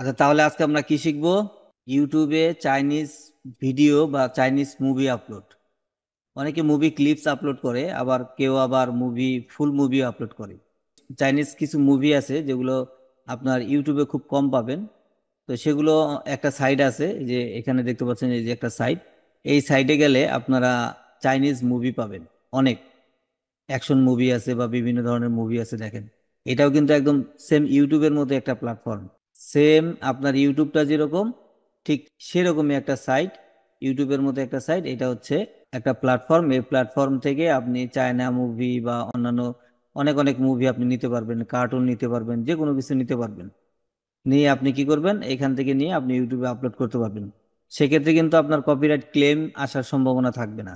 আচ্ছা তাহলে আজকে আমরা কি শিখবো ইউটিউবে চাইনিজ ভিডিও বা চাইনিজ মুভি আপলোড অনেকে মুভি ক্লিপস আপলোড করে আবার কেউ আবার মুভি ফুল মুভি আপলোড করে চাইনিজ কিছু মুভি আছে যেগুলো আপনার ইউটিউবে খুব কম পাবেন তো সেগুলো একটা সাইট আছে যে এখানে দেখতে পাচ্ছেন এই যে একটা সাইট এই সাইটে গেলে আপনারা চাইনিজ মুভি পাবেন অনেক অ্যাকশন মুভি আছে বা বিভিন্ন ধরনের মুভি আছে দেখেন এটাও কিন্তু একদম সেম ইউটিউবের মতো একটা প্ল্যাটফর্ম সেম আপনার ইউটিউবটা যেরকম ঠিক সেরকমই একটা সাইট ইউটিউবের মতো একটা সাইট এটা হচ্ছে একটা প্ল্যাটফর্ম এই প্ল্যাটফর্ম থেকে আপনি চায়না মুভি বা অন্যান্য অনেক অনেক মুভি আপনি নিতে পারবেন কার্টুন নিতে পারবেন যে কোনো কিছু নিতে পারবেন নিয়ে আপনি কি করবেন এখান থেকে নিয়ে আপনি ইউটিউবে আপলোড করতে পারবেন সেক্ষেত্রে কিন্তু আপনার কপিরাইট ক্লেম আসার সম্ভাবনা থাকবে না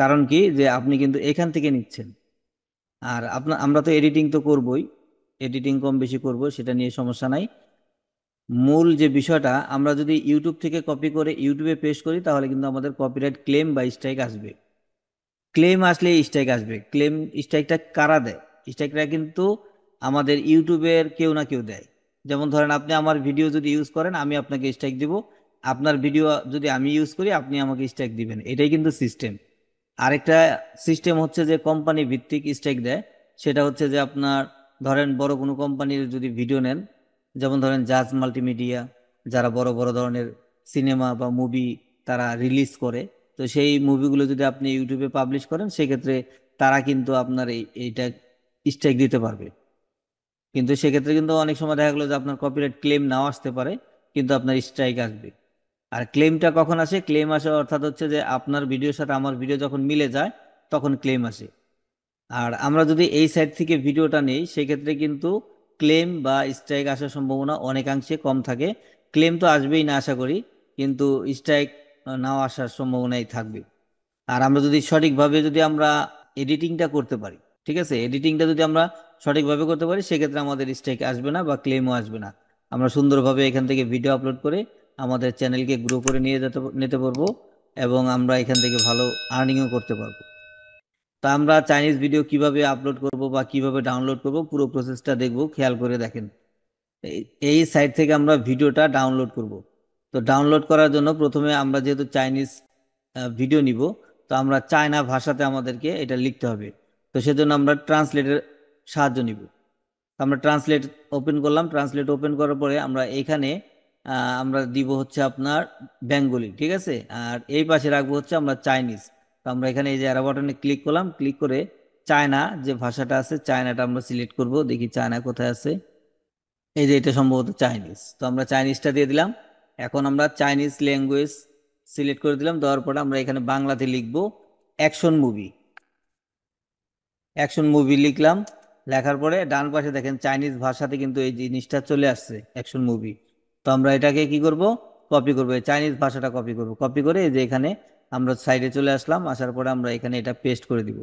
কারণ কি যে আপনি কিন্তু এখান থেকে নিচ্ছেন আর আপনার আমরা তো এডিটিং তো করবই এডিটিং কম বেশি করব সেটা নিয়ে সমস্যা নাই মূল যে বিষয়টা আমরা যদি ইউটিউব থেকে কপি করে ইউটিউবে পেস্ট করি তাহলে কিন্তু আমাদের কপিরাইট ক্লেম বা স্ট্রাইক আসবে ক্লেম আসলে স্ট্রাইক আসবে ক্লেম স্ট্রাইকটা কারা দেয় স্ট্রাইকটা কিন্তু আমাদের ইউটিউবের কেউ না কেউ দেয় যেমন ধরেন আপনি আমার ভিডিও যদি ইউজ করেন আমি আপনাকে স্ট্রাইক দিব আপনার ভিডিও যদি আমি ইউজ করি আপনি আমাকে স্ট্রাইক দিবেন এটাই কিন্তু সিস্টেম আরেকটা সিস্টেম হচ্ছে যে কোম্পানি ভিত্তিক স্টেক দেয় সেটা হচ্ছে যে আপনার ধরেন বড় কোনো কোম্পানির যদি ভিডিও নেন যেমন ধরেন জাজ মাল্টিমিডিয়া যারা বড় বড় ধরনের সিনেমা বা মুভি তারা রিলিজ করে তো সেই মুভিগুলো যদি আপনি ইউটিউবে পাবলিশ করেন সেক্ষেত্রে তারা কিন্তু আপনার এইটা স্ট্রাইক দিতে পারবে কিন্তু সেক্ষেত্রে কিন্তু অনেক সময় দেখা গেলো যে আপনার কপিরাইট ক্লেম নাও আসতে পারে কিন্তু আপনার স্ট্রাইক আসবে আর ক্লেমটা কখন আসে ক্লেম আসে অর্থাৎ হচ্ছে যে আপনার ভিডিওর সাথে আমার ভিডিও যখন মিলে যায় তখন ক্লেম আসে আর আমরা যদি এই সাইট থেকে ভিডিওটা নেই সেক্ষেত্রে কিন্তু ক্লেম বা স্ট্রাইক আসার সম্ভাবনা অনেকাংশে কম থাকে ক্লেম তো আসবেই না আশা করি কিন্তু স্ট্রাইক নাও আসার সম্ভাবনাই থাকবে আর আমরা যদি সঠিকভাবে যদি আমরা এডিটিংটা করতে পারি ঠিক আছে এডিটিংটা যদি আমরা সঠিকভাবে করতে পারি সেক্ষেত্রে আমাদের স্ট্রাইক আসবে না বা ক্লেমও আসবে না আমরা সুন্দরভাবে এখান থেকে ভিডিও আপলোড করে আমাদের চ্যানেলকে গ্রো করে নিয়ে যেতে নিতে পারবো এবং আমরা এখান থেকে ভালো আর্নিংও করতে পারবো তা আমরা চাইনিজ ভিডিও কিভাবে আপলোড করব বা কিভাবে ডাউনলোড করব পুরো প্রসেসটা দেখব খেয়াল করে দেখেন এই সাইট থেকে আমরা ভিডিওটা ডাউনলোড করব তো ডাউনলোড করার জন্য প্রথমে আমরা যেহেতু চাইনিজ ভিডিও নিব তো আমরা চায়না ভাষাতে আমাদেরকে এটা লিখতে হবে তো সেজন্য আমরা ট্রান্সলেটের সাহায্য নিব আমরা ট্রান্সলেট ওপেন করলাম ট্রান্সলেট ওপেন করার পরে আমরা এখানে আমরা দিব হচ্ছে আপনার বেঙ্গলি ঠিক আছে আর এই পাশে রাখবো হচ্ছে আমরা চাইনিজ তো আমরা এখানে এই যে অ্যারো বাটনে ক্লিক করলাম ক্লিক করে চায়না যে ভাষাটা আছে চায়নাটা আমরা সিলেক্ট করব দেখি চায়না কোথায় আছে এই যে এটা সম্ভবত চাইনিজ তো আমরা চাইনিজটা দিয়ে দিলাম এখন আমরা চাইনিজ ল্যাঙ্গুয়েজ সিলেক্ট করে দিলাম দেওয়ার পরে আমরা এখানে বাংলাতে লিখব অ্যাকশন মুভি অ্যাকশন মুভি লিখলাম লেখার পরে ডান পাশে দেখেন চাইনিজ ভাষাতে কিন্তু এই জিনিসটা চলে আসছে অ্যাকশন মুভি তো আমরা এটাকে কি করব কপি করব এই চাইনিজ ভাষাটা কপি করব কপি করে যে এখানে আমরা সাইডে চলে আসলাম আসার পরে আমরা এখানে এটা পেস্ট করে দিব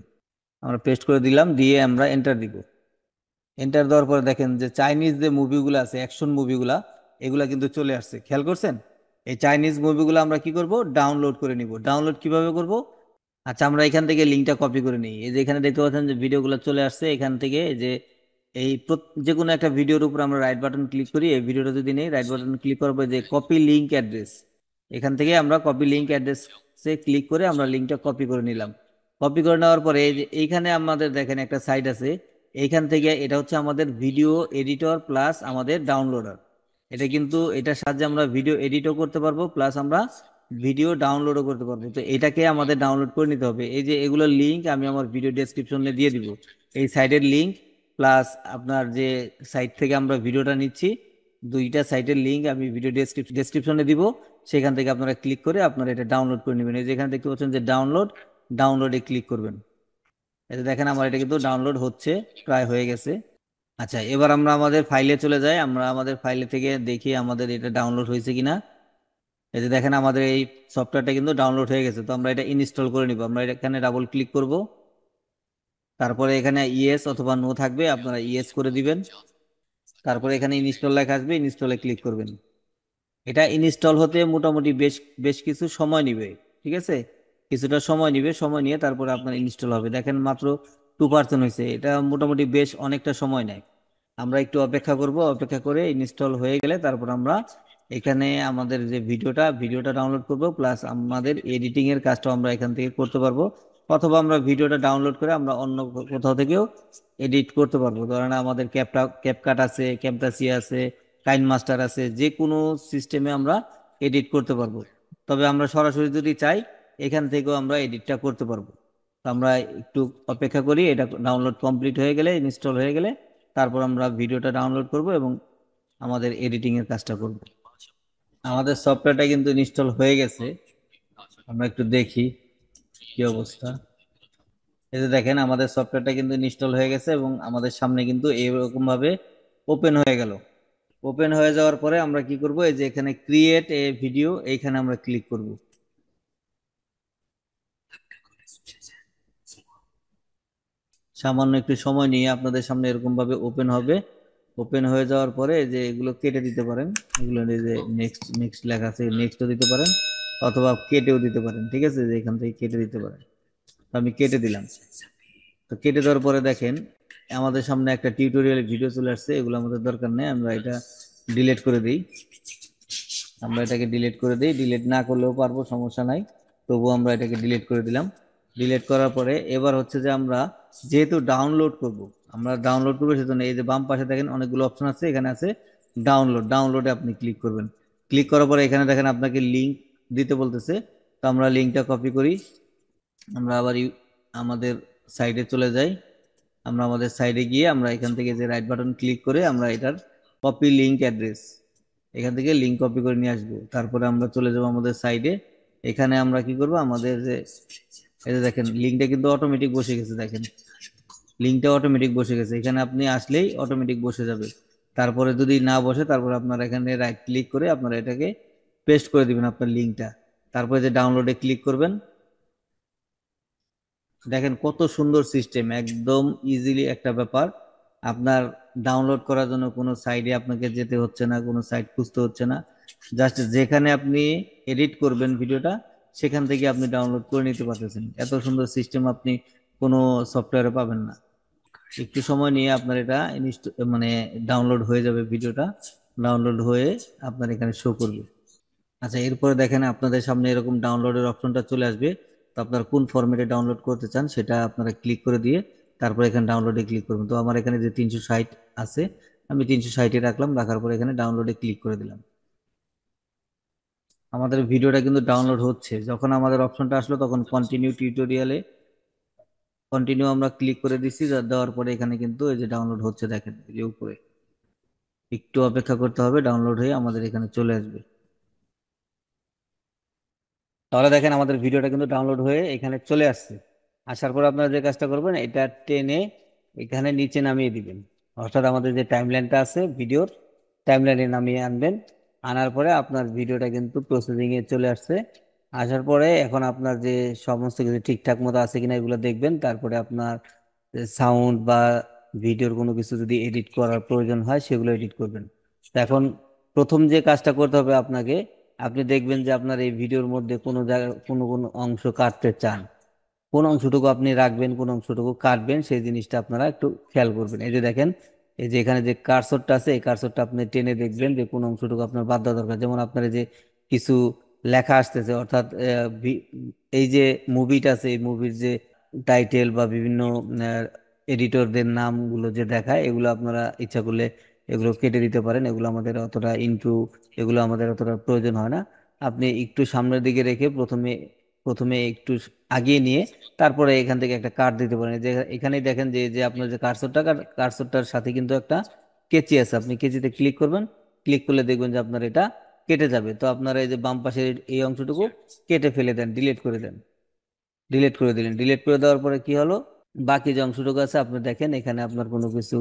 আমরা পেস্ট করে দিলাম দিয়ে আমরা এন্টার দিব এন্টার দেওয়ার পরে দেখেন যে চাইনিজ যে মুভিগুলো আছে অ্যাকশন মুভিগুলা এগুলা কিন্তু চলে আসছে খেয়াল করছেন এই চাইনিজ মুভিগুলো আমরা কি করব ডাউনলোড করে নিব ডাউনলোড কিভাবে করব আচ্ছা আমরা এখান থেকে লিঙ্কটা কপি করে নিই এই যে এখানে দেখতে পাচ্ছেন যে ভিডিওগুলো চলে আসছে এখান থেকে যে এই যে কোনো একটা ভিডিওর উপর আমরা রাইট বাটন ক্লিক করি এই ভিডিওটা যদি নেই রাইট বাটন ক্লিক করার পরে যে কপি লিঙ্ক অ্যাড্রেস এখান থেকে আমরা কপি লিঙ্ক অ্যাড্রেসে ক্লিক করে আমরা লিঙ্কটা কপি করে নিলাম কপি করে নেওয়ার পরে এইখানে আমাদের দেখেন একটা সাইট আছে এইখান থেকে এটা হচ্ছে আমাদের ভিডিও এডিটর প্লাস আমাদের ডাউনলোডার এটা কিন্তু এটার সাহায্যে আমরা ভিডিও এডিটও করতে পারবো প্লাস আমরা ভিডিও ডাউনলোডও করতে পারবো তো এটাকে আমাদের ডাউনলোড করে নিতে হবে এই যে এগুলো লিঙ্ক আমি আমার ভিডিও ডেসক্রিপশনে দিয়ে দিব এই সাইটের লিঙ্ক প্লাস আপনার যে সাইট থেকে আমরা ভিডিওটা নিচ্ছি দুইটা সাইটের লিঙ্ক আমি ভিডিও ডেসক্রিপশনে দিব সেখান থেকে আপনারা ক্লিক করে আপনারা এটা ডাউনলোড করে নেবেন এই যেখানে দেখতে পাচ্ছেন যে ডাউনলোড ডাউনলোডে ক্লিক করবেন এটা দেখেন আমার এটা কিন্তু ডাউনলোড হচ্ছে প্রায় হয়ে গেছে আচ্ছা এবার আমরা আমাদের ফাইলে চলে যাই আমরা আমাদের ফাইলে থেকে দেখি আমাদের এটা ডাউনলোড হয়েছে কিনা এই যে দেখেন আমাদের এই সফটওয়্যারটা কিন্তু ডাউনলোড হয়ে গেছে তো আমরা এটা ইনস্টল করে নিব আমরা এখানে ডাবল ক্লিক করবো তারপরে এখানে ইয়েস অথবা নো থাকবে আপনারা ইয়েস করে দিবেন তারপরে এখানে ইনস্টল লেখা আসবে ইনস্টলে ক্লিক করবেন এটা ইনস্টল হতে মোটামুটি বেশ বেশ কিছু সময় নিবে ঠিক আছে কিছুটা সময় নিবে সময় নিয়ে তারপরে আপনার ইনস্টল হবে দেখেন মাত্র টু পার্সেন্ট হয়েছে এটা মোটামুটি বেশ অনেকটা সময় নেয় আমরা একটু অপেক্ষা করব অপেক্ষা করে ইনস্টল হয়ে গেলে তারপর আমরা এখানে আমাদের যে ভিডিওটা ভিডিওটা ডাউনলোড করব প্লাস আমাদের এডিটিং এর কাজটাও আমরা এখান থেকে করতে পারবো অথবা আমরা ভিডিওটা ডাউনলোড করে আমরা অন্য কোথাও থেকেও এডিট করতে পারবো ধরেন আমাদের ক্যাপটা ক্যাপকাট আছে ক্যাপটাসি আছে কাইন মাস্টার আছে যে কোনো সিস্টেমে আমরা এডিট করতে পারবো তবে আমরা সরাসরি যদি চাই এখান থেকেও আমরা এডিটটা করতে পারবো আমরা একটু অপেক্ষা করি এটা ডাউনলোড কমপ্লিট হয়ে গেলে ইনস্টল হয়ে গেলে তারপর আমরা ভিডিওটা ডাউনলোড করব এবং আমাদের এডিটিংয়ের কাজটা করব আমাদের সফটওয়্যারটা কিন্তু ইনস্টল হয়ে গেছে আমরা একটু দেখি কি অবস্থা এই যে দেখেন আমাদের সফটওয়্যারটা কিন্তু ইনস্টল হয়ে গেছে এবং আমাদের সামনে কিন্তু এইরকম ভাবে ওপেন হয়ে গেল ওপেন হয়ে যাওয়ার পরে আমরা কি করব এই যে এখানে ক্রিয়েট এ ভিডিও এইখানে আমরা ক্লিক করব সামান্য একটু সময় নিয়ে আপনাদের সামনে এরকম ভাবে ওপেন হবে ওপেন হয়ে যাওয়ার পরে যে এগুলো কেটে দিতে পারেন এগুলো যে নেক্সট নেক্সট লেখা আছে নেক্সটও দিতে পারেন অথবা কেটেও দিতে পারেন ঠিক আছে যে এখান থেকে কেটে দিতে পারেন আমি কেটে দিলাম তো কেটে দেওয়ার পরে দেখেন আমাদের সামনে একটা টিউটোরিয়াল ভিডিও চলে আসছে এগুলো আমাদের দরকার নেই আমরা এটা ডিলিট করে দিই আমরা এটাকে ডিলিট করে দিই ডিলিট না করলেও পারবো সমস্যা নাই তবুও আমরা এটাকে ডিলিট করে দিলাম ডিলিট করার পরে এবার হচ্ছে যে আমরা যেহেতু ডাউনলোড করব আমরা ডাউনলোড করবো সেজন্য এই যে বাম পাশে দেখেন অনেকগুলো অপশন আছে এখানে আছে ডাউনলোড ডাউনলোডে আপনি ক্লিক করবেন ক্লিক করার পরে এখানে দেখেন আপনাকে লিঙ্ক দিতে বলতেছে তো আমরা লিঙ্কটা কপি করি আমরা আবার আমাদের সাইডে চলে যাই আমরা আমাদের সাইডে গিয়ে আমরা এখান থেকে যে রাইট বাটন ক্লিক করে আমরা এটার কপি লিঙ্ক অ্যাড্রেস এখান থেকে লিঙ্ক কপি করে নিয়ে আসবো তারপরে আমরা চলে যাবো আমাদের সাইডে এখানে আমরা কি করব আমাদের যে এটা দেখেন লিঙ্কটা কিন্তু অটোমেটিক বসে গেছে দেখেন লিঙ্কটা অটোমেটিক বসে গেছে এখানে আপনি আসলেই অটোমেটিক বসে যাবে তারপরে যদি না বসে তারপরে আপনারা এখানে রাইট ক্লিক করে আপনারা এটাকে পেস্ট করে দিবেন আপনার লিঙ্কটা তারপরে যে ডাউনলোডে ক্লিক করবেন দেখেন কত সুন্দর সিস্টেম একদম ইজিলি একটা ব্যাপার আপনার ডাউনলোড করার জন্য কোনো সাইডে আপনাকে যেতে হচ্ছে না কোনো সাইট খুঁজতে হচ্ছে না জাস্ট যেখানে আপনি এডিট করবেন ভিডিওটা সেখান থেকে আপনি ডাউনলোড করে নিতে পারতেছেন এত সুন্দর সিস্টেম আপনি কোনো সফটওয়্যারে পাবেন না একটু সময় নিয়ে আপনার এটা মানে ডাউনলোড হয়ে যাবে ভিডিওটা ডাউনলোড হয়ে আপনার এখানে শো করবে আচ্ছা এরপরে দেখেন আপনাদের সামনে এরকম ডাউনলোডের অপশনটা চলে আসবে তো আপনারা কোন ফর্মেটে ডাউনলোড করতে চান সেটা আপনারা ক্লিক করে দিয়ে তারপরে এখানে ডাউনলোডে ক্লিক করবেন তো আমার এখানে যে তিনশো সাইট আছে আমি তিনশো সাইটে রাখলাম রাখার পর এখানে ডাউনলোডে ক্লিক করে দিলাম আমাদের ভিডিওটা কিন্তু ডাউনলোড হচ্ছে যখন আমাদের অপশনটা আসলো তখন কন্টিনিউ টিউটোরিয়ালে কন্টিনিউ আমরা ক্লিক করে দিচ্ছি দেওয়ার পরে এখানে কিন্তু এই যে ডাউনলোড হচ্ছে দেখেন এই উপরে একটু অপেক্ষা করতে হবে ডাউনলোড হয়ে আমাদের এখানে চলে আসবে তাহলে দেখেন আমাদের ভিডিওটা কিন্তু ডাউনলোড হয়ে এখানে চলে আসছে আসার পর আপনারা যে কাজটা করবেন এটা টেনে এখানে নিচে নামিয়ে দিবেন অর্থাৎ আমাদের যে টাইমলাইনটা আছে ভিডিওর টাইমলাইনে নামিয়ে আনবেন আনার পরে আপনার ভিডিওটা কিন্তু প্রসেসিংয়ে চলে আসছে আসার পরে এখন আপনার যে সমস্ত কিছু ঠিকঠাক মতো আছে কিনা এগুলো দেখবেন তারপরে আপনার সাউন্ড বা ভিডিওর কোনো কিছু যদি এডিট করার প্রয়োজন হয় সেগুলো এডিট করবেন এখন প্রথম যে কাজটা করতে হবে আপনাকে আপনি দেখবেন যে আপনার এই ভিডিওর মধ্যে কোনো জায়গায় কোনো কোনো অংশ কাটতে চান কোন অংশটুকু আপনি রাখবেন কোন অংশটুকু কাটবেন সেই জিনিসটা আপনারা একটু খেয়াল করবেন এই যে দেখেন এই যে এখানে যে কারসরটা আছে এই কারসরটা আপনি টেনে দেখবেন যে কোন অংশটুকু আপনার বাদ দেওয়া দরকার যেমন আপনার যে কিছু লেখা আসতেছে অর্থাৎ এই যে মুভিটা আছে এই মুভির যে টাইটেল বা বিভিন্ন এডিটরদের নামগুলো যে দেখায় এগুলো আপনারা ইচ্ছা করলে এগুলো কেটে দিতে পারেন এগুলো আমাদের অতটা ইনটু এগুলো আমাদের অতটা প্রয়োজন হয় না আপনি একটু সামনের দিকে রেখে প্রথমে প্রথমে একটু আগিয়ে নিয়ে তারপরে এখান থেকে একটা কার্ড দিতে পারেন যে এখানেই দেখেন যে যে আপনার যে কারসরটা কারসরটার সাথে কিন্তু একটা কেচি আছে আপনি কেচিতে ক্লিক করবেন ক্লিক করলে দেখবেন যে আপনার এটা কেটে যাবে তো আপনারা এই যে বাম পাশের এই অংশটুকু কেটে ফেলে দেন ডিলিট করে দেন ডিলিট করে দিলেন ডিলিট করে দেওয়ার পরে কি হলো বাকি যে অংশটুকু আছে আপনি দেখেন এখানে আপনার কোনো কিছু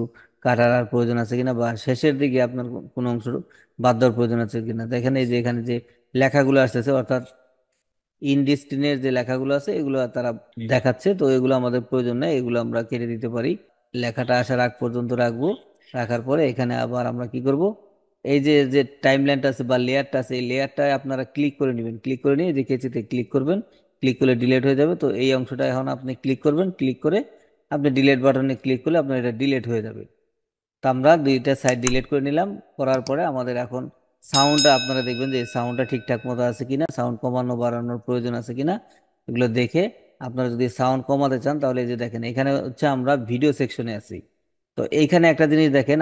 কাটার প্রয়োজন আছে কিনা বা শেষের দিকে আপনার কোনো অংশ বাদ দেওয়ার প্রয়োজন আছে কিনা দেখেন এই যে এখানে যে লেখাগুলো আসতেছে অর্থাৎ ইনডিস্টিনের যে লেখাগুলো আছে এগুলো তারা দেখাচ্ছে তো এগুলো আমাদের প্রয়োজন নেই এগুলো আমরা কেটে দিতে পারি লেখাটা আসার আগ পর্যন্ত রাখবো রাখার পরে এখানে আবার আমরা কি করব এই যে যে টাইম লাইনটা আছে বা লেয়ারটা আছে এই লেয়ারটায় আপনারা ক্লিক করে নেবেন ক্লিক করে নিয়ে যে কেচিতে ক্লিক করবেন ক্লিক করলে ডিলেট হয়ে যাবে তো এই অংশটা এখন আপনি ক্লিক করবেন ক্লিক করে আপনি ডিলেট বাটনে ক্লিক করলে আপনার এটা ডিলেট হয়ে যাবে তো আমরা দুইটা সাইড ডিলিট করে নিলাম করার পরে আমাদের এখন সাউন্ডটা আপনারা দেখবেন যে সাউন্ডটা ঠিকঠাক মতো আছে কিনা সাউন্ড কমানো বাড়ানোর প্রয়োজন আছে কিনা এগুলো দেখে আপনারা যদি সাউন্ড কমাতে চান তাহলে এই যে দেখেন এখানে হচ্ছে আমরা ভিডিও সেকশনে আছি তো এইখানে একটা জিনিস দেখেন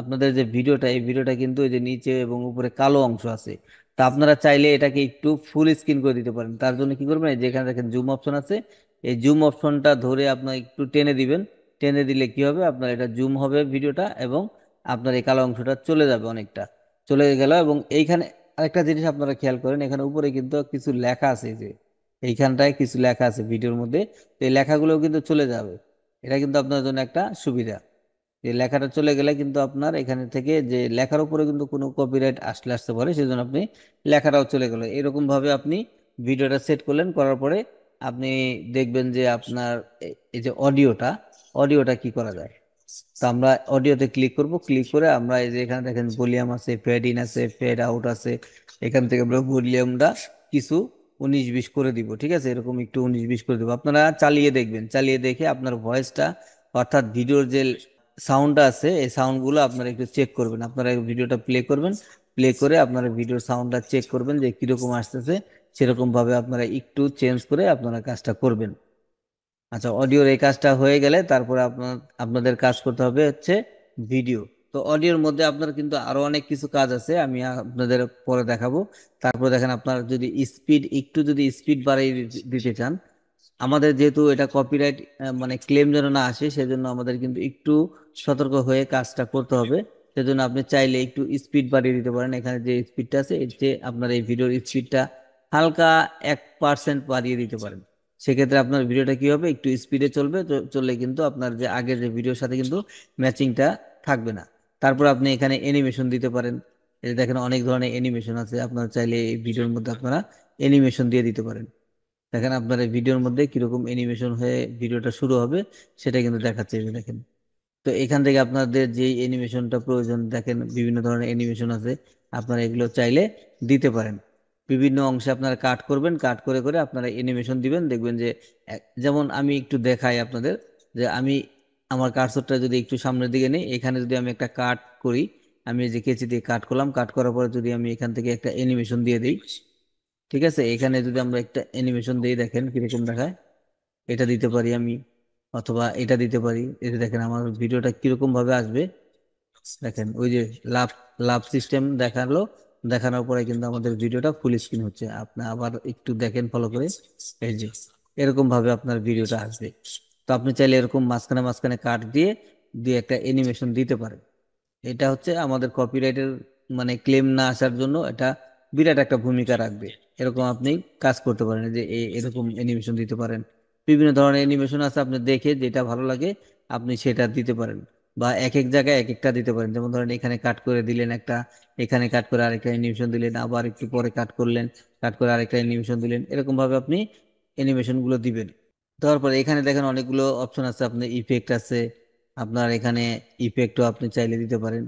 আপনাদের যে ভিডিওটা এই ভিডিওটা কিন্তু এই যে নিচে এবং উপরে কালো অংশ আছে তা আপনারা চাইলে এটাকে একটু ফুল স্ক্রিন করে দিতে পারেন তার জন্য কি করবেন যেখানে দেখেন জুম অপশন আছে এই জুম অপশনটা ধরে আপনার একটু টেনে দিবেন টেনে দিলে কি হবে আপনার এটা জুম হবে ভিডিওটা এবং আপনার এই কালো অংশটা চলে যাবে অনেকটা চলে গেল এবং এইখানে আরেকটা জিনিস আপনারা খেয়াল করেন এখানে উপরে কিন্তু কিছু লেখা আছে যে এইখানটায় কিছু লেখা আছে ভিডিওর মধ্যে তো এই লেখাগুলোও কিন্তু চলে যাবে এটা কিন্তু আপনার জন্য একটা সুবিধা এই লেখাটা চলে গেলে কিন্তু আপনার এখানে থেকে যে লেখার উপরে কিন্তু কোনো কপিরাইট আসলে আসতে পারে সেজন্য আপনি লেখাটাও চলে গেল এরকমভাবে আপনি ভিডিওটা সেট করলেন করার পরে আপনি দেখবেন যে আপনার এই যে অডিওটা অডিওটা কি করা যায় তো আমরা অডিওতে ক্লিক করব ক্লিক করে আমরা এই যে এখানে দেখেন ভলিউম আছে ফেড ইন আছে ফেড আউট আছে এখান থেকে আমরা ভলিউমটা কিছু উনিশ বিশ করে দিব ঠিক আছে এরকম একটু উনিশ বিশ করে দিব আপনারা চালিয়ে দেখবেন চালিয়ে দেখে আপনার ভয়েসটা অর্থাৎ ভিডিওর যে সাউন্ডটা আছে এই সাউন্ডগুলো আপনারা একটু চেক করবেন আপনারা ভিডিওটা প্লে করবেন প্লে করে আপনারা ভিডিওর সাউন্ডটা চেক করবেন যে কীরকম আসতেছে সেরকমভাবে আপনারা একটু চেঞ্জ করে আপনারা কাজটা করবেন আচ্ছা অডিওর এই কাজটা হয়ে গেলে তারপরে আপনার আপনাদের কাজ করতে হবে হচ্ছে ভিডিও তো অডিওর মধ্যে আপনার কিন্তু আরো অনেক কিছু কাজ আছে আমি আপনাদের পরে দেখাবো তারপর দেখেন আপনার যদি স্পিড একটু যদি স্পিড বাড়িয়ে দিতে চান আমাদের যেহেতু এটা কপিরাইট মানে ক্লেম যেন না আসে সেজন্য আমাদের কিন্তু একটু সতর্ক হয়ে কাজটা করতে হবে সেজন্য আপনি চাইলে একটু স্পিড বাড়িয়ে দিতে পারেন এখানে যে স্পিডটা আছে এর চেয়ে আপনার এই ভিডিওর স্পিডটা হালকা এক পার্সেন্ট বাড়িয়ে দিতে পারেন সেক্ষেত্রে আপনার ভিডিওটা কি হবে একটু স্পিডে চলবে চললে কিন্তু আপনার যে আগের যে ভিডিওর সাথে কিন্তু ম্যাচিংটা থাকবে না তারপর আপনি এখানে অ্যানিমেশন দিতে পারেন এই দেখেন অনেক ধরনের অ্যানিমেশন আছে আপনার চাইলে এই ভিডিওর মধ্যে আপনারা অ্যানিমেশন দিয়ে দিতে পারেন দেখেন আপনার ভিডিওর মধ্যে কীরকম অ্যানিমেশন হয়ে ভিডিওটা শুরু হবে সেটা কিন্তু দেখাচ্ছে দেখেন তো এখান থেকে আপনাদের যে অ্যানিমেশনটা প্রয়োজন দেখেন বিভিন্ন ধরনের অ্যানিমেশন আছে আপনারা এগুলো চাইলে দিতে পারেন বিভিন্ন অংশে আপনারা কাট করবেন কাট করে করে আপনারা অ্যানিমেশন দিবেন দেখবেন যে যেমন আমি একটু দেখাই আপনাদের যে আমি আমার কার্সরটা যদি একটু সামনের দিকে নিই এখানে যদি আমি একটা কাট করি আমি যে কেচি দিয়ে কাট করলাম কাট করার পরে যদি আমি এখান থেকে একটা অ্যানিমেশন দিয়ে দিই ঠিক আছে এখানে যদি আমরা একটা অ্যানিমেশন দিয়ে দেখেন কীরকম দেখায় এটা দিতে পারি আমি অথবা এটা দিতে পারি এটা দেখেন আমার ভিডিওটা কীরকমভাবে আসবে দেখেন ওই যে লাভ লাভ সিস্টেম দেখালো দেখানোর পরে কিন্তু আমাদের ভিডিওটা ফুল স্ক্রিন হচ্ছে আপনি আবার একটু দেখেন ফলো করে এই যে এরকম ভাবে আপনার ভিডিওটা আসবে তো আপনি চাইলে এরকম মাঝখানে মাঝখানে কাট দিয়ে দিয়ে একটা অ্যানিমেশন দিতে পারেন এটা হচ্ছে আমাদের কপিরাইটের মানে ক্লেম না আসার জন্য এটা বিরাট একটা ভূমিকা রাখবে এরকম আপনি কাজ করতে পারেন যে এরকম অ্যানিমেশন দিতে পারেন বিভিন্ন ধরনের অ্যানিমেশন আছে আপনি দেখে যেটা ভালো লাগে আপনি সেটা দিতে পারেন বা এক এক জায়গায় এক একটা দিতে পারেন যেমন ধরেন এখানে কাট করে দিলেন একটা এখানে কাট করে আরেকটা অ্যানিমেশন দিলেন আবার একটু পরে কাট করলেন কাট করে আরেকটা অ্যানিমেশন দিলেন এরকমভাবে আপনি অ্যানিমেশনগুলো দিবেন দেওয়ার পরে এখানে দেখেন অনেকগুলো অপশন আছে আপনার ইফেক্ট আছে আপনার এখানে ইফেক্টও আপনি চাইলে দিতে পারেন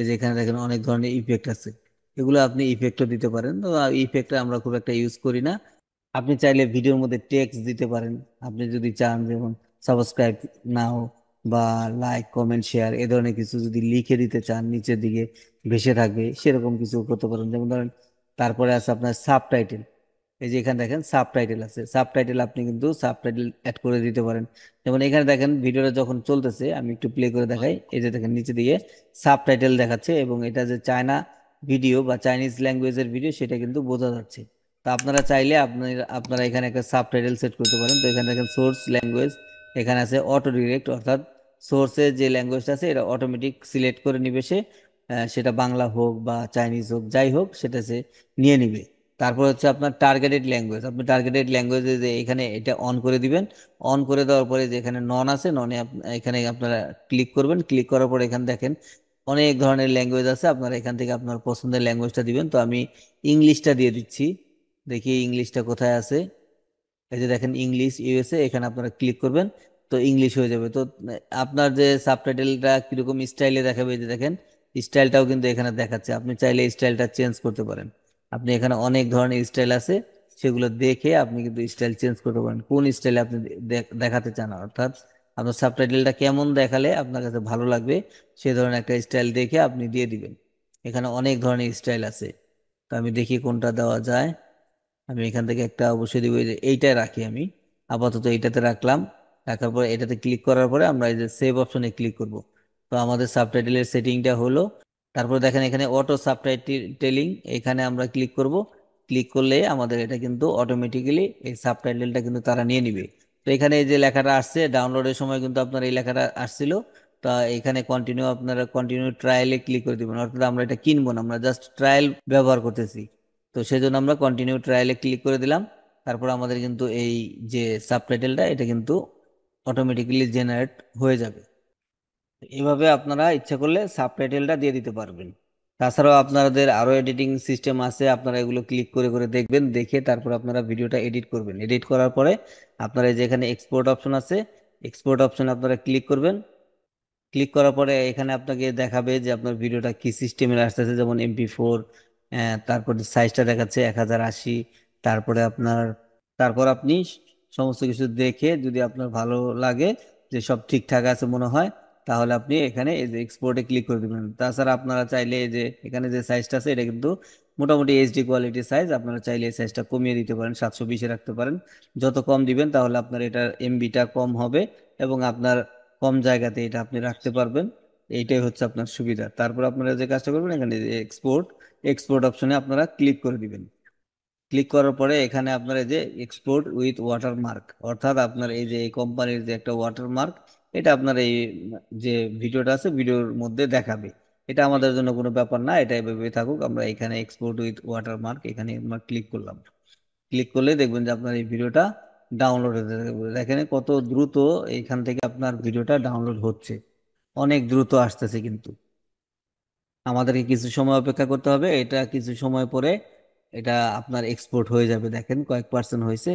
এই যে এখানে দেখেন অনেক ধরনের ইফেক্ট আছে এগুলো আপনি ইফেক্টও দিতে পারেন তো ইফেক্টটা আমরা খুব একটা ইউজ করি না আপনি চাইলে ভিডিওর মধ্যে টেক্সট দিতে পারেন আপনি যদি চান যেমন সাবস্ক্রাইব নাও বা লাইক কমেন্ট শেয়ার এ ধরনের কিছু যদি লিখে দিতে চান নিচের দিকে ভেসে থাকবে সেরকম কিছু করতে পারেন যেমন ধরেন তারপরে আছে আপনার সাবটাইটেল এই যে এখানে দেখেন সাবটাইটেল আছে সাবটাইটেল আপনি কিন্তু সাবটাইটেল অ্যাড করে দিতে পারেন যেমন এখানে দেখেন ভিডিওটা যখন চলতেছে আমি একটু প্লে করে দেখাই এই যে দেখেন নিচে দিয়ে সাবটাইটেল দেখাচ্ছে এবং এটা যে চায়না ভিডিও বা চাইনিজ ল্যাঙ্গুয়েজের ভিডিও সেটা কিন্তু বোঝা যাচ্ছে তো আপনারা চাইলে আপনার আপনারা এখানে একটা সাবটাইটেল সেট করতে পারেন তো এখানে দেখেন সোর্স ল্যাঙ্গুয়েজ এখানে আছে অটো ডিরেক্ট অর্থাৎ সোর্সের যে ল্যাঙ্গুয়েজটা আছে এটা অটোমেটিক সিলেক্ট করে নিবে সে সেটা বাংলা হোক বা চাইনিজ হোক যাই হোক সেটা সে নিয়ে নিবে তারপর হচ্ছে আপনার টার্গেটেড ল্যাঙ্গুয়েজ আপনি টার্গেটেড ল্যাঙ্গুয়েজে যে এখানে এটা অন করে দিবেন অন করে দেওয়ার পরে যে এখানে নন আছে ননে এখানে আপনারা ক্লিক করবেন ক্লিক করার পরে এখানে দেখেন অনেক ধরনের ল্যাঙ্গুয়েজ আছে আপনারা এখান থেকে আপনার পছন্দের ল্যাঙ্গুয়েজটা দিবেন তো আমি ইংলিশটা দিয়ে দিচ্ছি দেখি ইংলিশটা কোথায় আছে এই যে দেখেন ইংলিশ ইউএসএ এখানে আপনারা ক্লিক করবেন তো ইংলিশ হয়ে যাবে তো আপনার যে সাবটাইটেলটা কীরকম স্টাইলে দেখাবে যে দেখেন স্টাইলটাও কিন্তু এখানে দেখাচ্ছে আপনি চাইলে স্টাইলটা চেঞ্জ করতে পারেন আপনি এখানে অনেক ধরনের স্টাইল আছে সেগুলো দেখে আপনি কিন্তু স্টাইল চেঞ্জ করতে পারেন কোন স্টাইলে আপনি দেখাতে চান অর্থাৎ আপনার সাবটাইটেলটা কেমন দেখালে আপনার কাছে ভালো লাগবে সে ধরনের একটা স্টাইল দেখে আপনি দিয়ে দিবেন এখানে অনেক ধরনের স্টাইল আছে তো আমি দেখি কোনটা দেওয়া যায় আমি এখান থেকে একটা অবশ্যই দিব এইটাই রাখি আমি আপাতত এইটাতে রাখলাম রাখার পর এটাতে ক্লিক করার পরে আমরা এই যে সেভ অপশনে ক্লিক করব তো আমাদের সাবটাইটেলের সেটিংটা হলো তারপর দেখেন এখানে অটো সাবটাইটেলিং এখানে আমরা ক্লিক করব ক্লিক করলে আমাদের এটা কিন্তু অটোমেটিক্যালি এই সাবটাইটেলটা কিন্তু তারা নিয়ে নিবে তো এখানে এই যে লেখাটা আসছে ডাউনলোডের সময় কিন্তু আপনার এই লেখাটা আসছিল তা এখানে কন্টিনিউ আপনারা কন্টিনিউ ট্রায়ালে ক্লিক করে দেবেন অর্থাৎ আমরা এটা কিনবো না আমরা জাস্ট ট্রায়াল ব্যবহার করতেছি তো সেজন্য আমরা কন্টিনিউ ট্রায়ালে ক্লিক করে দিলাম তারপর আমাদের কিন্তু এই যে সাবটাইটেলটা এটা কিন্তু অটোমেটিক্যালি জেনারেট হয়ে যাবে এভাবে আপনারা ইচ্ছা করলে সাবটাইটেলটা দিয়ে দিতে পারবেন তাছাড়াও আপনাদের আরও এডিটিং সিস্টেম আছে আপনারা এগুলো ক্লিক করে করে দেখবেন দেখে তারপর আপনারা ভিডিওটা এডিট করবেন এডিট করার পরে আপনারা যেখানে এক্সপোর্ট অপশন আছে এক্সপোর্ট অপশনে আপনারা ক্লিক করবেন ক্লিক করার পরে এখানে আপনাকে দেখাবে যে আপনার ভিডিওটা কি সিস্টেমে আসতেছে যেমন এমপি ফোর তারপর সাইজটা দেখাচ্ছে এক হাজার আশি তারপরে আপনার তারপর আপনি সমস্ত কিছু দেখে যদি আপনার ভালো লাগে যে সব ঠিকঠাক আছে মনে হয় তাহলে আপনি এখানে এই যে এক্সপোর্টে ক্লিক করে দেবেন তাছাড়া আপনারা চাইলে এই যে এখানে যে সাইজটা আছে এটা কিন্তু মোটামুটি এইচডি কোয়ালিটি সাইজ আপনারা চাইলে এই সাইজটা কমিয়ে দিতে পারেন সাতশো বিশে রাখতে পারেন যত কম দিবেন তাহলে আপনার এটার এমবিটা কম হবে এবং আপনার কম জায়গাতে এটা আপনি রাখতে পারবেন এইটাই হচ্ছে আপনার সুবিধা তারপর আপনারা যে কাজটা করবেন এখানে এক্সপোর্ট এক্সপোর্ট অপশনে আপনারা ক্লিক করে দিবেন ক্লিক করার পরে এখানে আপনার এই যে এক্সপোর্ট উইথ ওয়াটারমার্ক অর্থাৎ আপনার এই যে এই কোম্পানির যে একটা ওয়াটারমার্ক এটা আপনার এই যে ভিডিওটা আছে ভিডিওর মধ্যে দেখাবে এটা আমাদের জন্য কোনো ব্যাপার না এটা এভাবে থাকুক আমরা এখানে এক্সপোর্ট উইথ ওয়াটারমার্ক এখানে আমরা ক্লিক করলাম ক্লিক করলে দেখবেন যে আপনার এই ভিডিওটা ডাউনলোড হতে দেখেন কত দ্রুত এখান থেকে আপনার ভিডিওটা ডাউনলোড হচ্ছে অনেক দ্রুত আসতেছে কিন্তু আমাদেরকে কিছু সময় অপেক্ষা করতে হবে এটা কিছু সময় পরে এটা আপনার এক্সপোর্ট হয়ে যাবে দেখেন কয়েক পার্সেন্ট হয়েছে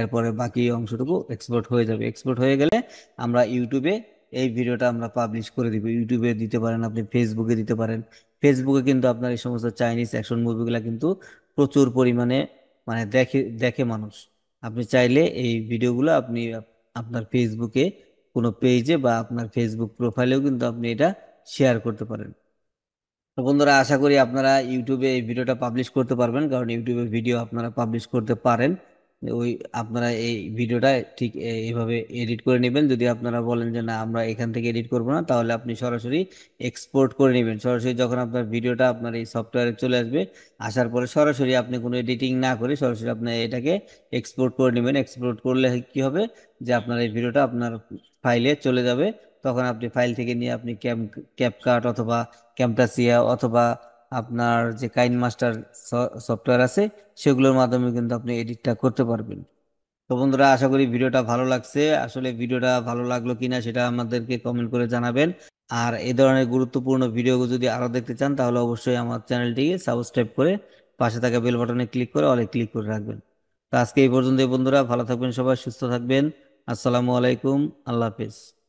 এরপরে বাকি অংশটুকু এক্সপোর্ট হয়ে যাবে এক্সপোর্ট হয়ে গেলে আমরা ইউটিউবে এই ভিডিওটা আমরা পাবলিশ করে দিব ইউটিউবে দিতে পারেন আপনি ফেসবুকে দিতে পারেন ফেসবুকে কিন্তু আপনার এই সমস্ত চাইনিজ অ্যাকশন মুভিগুলো কিন্তু প্রচুর পরিমাণে মানে দেখে দেখে মানুষ আপনি চাইলে এই ভিডিওগুলো আপনি আপনার ফেসবুকে কোনো পেজে বা আপনার ফেসবুক প্রোফাইলেও কিন্তু আপনি এটা শেয়ার করতে পারেন বন্ধুরা আশা করি আপনারা ইউটিউবে এই ভিডিওটা পাবলিশ করতে পারবেন কারণ ইউটিউবে ভিডিও আপনারা পাবলিশ করতে পারেন ওই আপনারা এই ভিডিওটা ঠিক এইভাবে এডিট করে নেবেন যদি আপনারা বলেন যে না আমরা এখান থেকে এডিট করব না তাহলে আপনি সরাসরি এক্সপোর্ট করে নেবেন সরাসরি যখন আপনার ভিডিওটা আপনার এই সফটওয়্যারে চলে আসবে আসার পরে সরাসরি আপনি কোনো এডিটিং না করে সরাসরি আপনার এটাকে এক্সপোর্ট করে নেবেন এক্সপোর্ট করলে কি হবে যে আপনার এই ভিডিওটা আপনার ফাইলে চলে যাবে তখন আপনি ফাইল থেকে নিয়ে আপনি ক্যাম ক্যাপকাট অথবা ক্যাম্পটাসিয়া অথবা আপনার যে কাইন মাস্টার সফটওয়্যার আছে সেগুলোর মাধ্যমে কিন্তু আপনি এডিটটা করতে পারবেন তো বন্ধুরা আশা করি ভিডিওটা ভালো লাগছে আসলে ভিডিওটা ভালো লাগলো কিনা সেটা আমাদেরকে কমেন্ট করে জানাবেন আর এ ধরনের গুরুত্বপূর্ণ ভিডিও যদি আরও দেখতে চান তাহলে অবশ্যই আমার চ্যানেলটিকে সাবস্ক্রাইব করে পাশে থাকা বেল বাটনে ক্লিক করে অলে ক্লিক করে রাখবেন তো আজকে এই পর্যন্ত বন্ধুরা ভালো থাকবেন সবাই সুস্থ থাকবেন আসসালামু আলাইকুম আল্লাহ হাফিজ